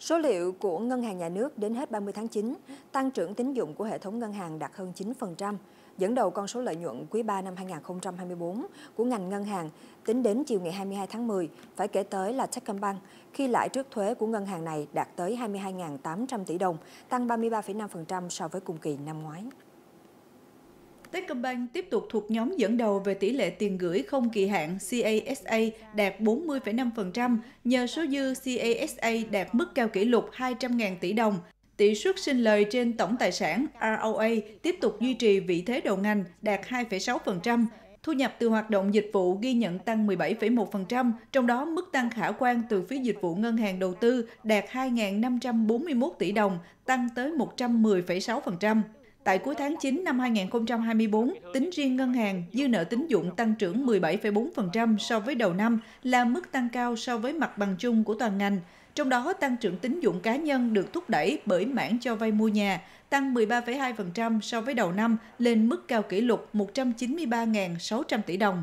Số liệu của Ngân hàng Nhà nước đến hết 30 tháng 9, tăng trưởng tín dụng của hệ thống ngân hàng đạt hơn 9%, dẫn đầu con số lợi nhuận quý 3 năm 2024 của ngành ngân hàng tính đến chiều ngày 22 tháng 10 phải kể tới là Techcombank khi lãi trước thuế của ngân hàng này đạt tới 22.800 tỷ đồng, tăng 33,5% so với cùng kỳ năm ngoái. Techcombank tiếp tục thuộc nhóm dẫn đầu về tỷ lệ tiền gửi không kỳ hạn CASA đạt 40,5% nhờ số dư CASA đạt mức cao kỷ lục 200.000 tỷ đồng. Tỷ suất sinh lời trên tổng tài sản ROA tiếp tục duy trì vị thế đầu ngành đạt 2,6%. Thu nhập từ hoạt động dịch vụ ghi nhận tăng 17,1%, trong đó mức tăng khả quan từ phí dịch vụ ngân hàng đầu tư đạt 2.541 tỷ đồng, tăng tới 110,6%. Tại cuối tháng 9 năm 2024, tính riêng ngân hàng, dư nợ tín dụng tăng trưởng 17,4% so với đầu năm là mức tăng cao so với mặt bằng chung của toàn ngành. Trong đó, tăng trưởng tín dụng cá nhân được thúc đẩy bởi mảng cho vay mua nhà, tăng 13,2% so với đầu năm lên mức cao kỷ lục 193.600 tỷ đồng.